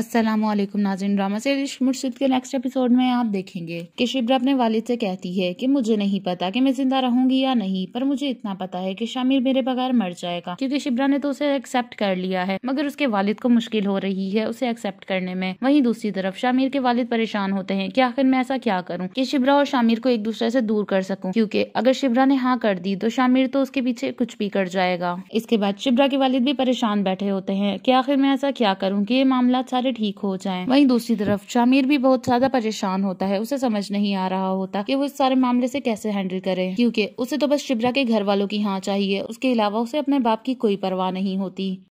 असलम नाजिन drama से मुर्शिद के नेक्स्ट एपिसोड में आप देखेंगे कि शिब्रा अपने वालिद से कहती है कि मुझे नहीं पता कि मैं जिंदा रहूंगी या नहीं पर मुझे इतना पता है कि शामिर मेरे बगैर मर जाएगा क्योंकि शिब्रा ने तो उसे एक्सेप्ट कर लिया है मगर उसके वालिद को मुश्किल हो रही है उसे एक्सेप्ट करने में वहीं दूसरी तरफ शामिर के वालिद परेशान होते हैं कि आखिर मैं ऐसा क्या करूँ की शिब्रा और शामिर को एक दूसरे से दूर कर सकूँ क्यूँकी अगर शिब्रा ने हाँ कर दी तो शामिर तो उसके पीछे कुछ भी कर जाएगा इसके बाद शिब्रा के वालिद भी परेशान बैठे होते हैं की आखिर मैं ऐसा क्या करूँ की ये मामला सारे सारे ठीक हो जाए वही दूसरी तरफ शामिर भी बहुत ज्यादा परेशान होता है उसे समझ नहीं आ रहा होता की वो इस सारे मामले ऐसी कैसे हैंडल करे क्यूँकी उसे तो बस शिप्रा के घर वालों की हाँ चाहिए उसके अलावा उसे अपने बाप की कोई परवाह नहीं होती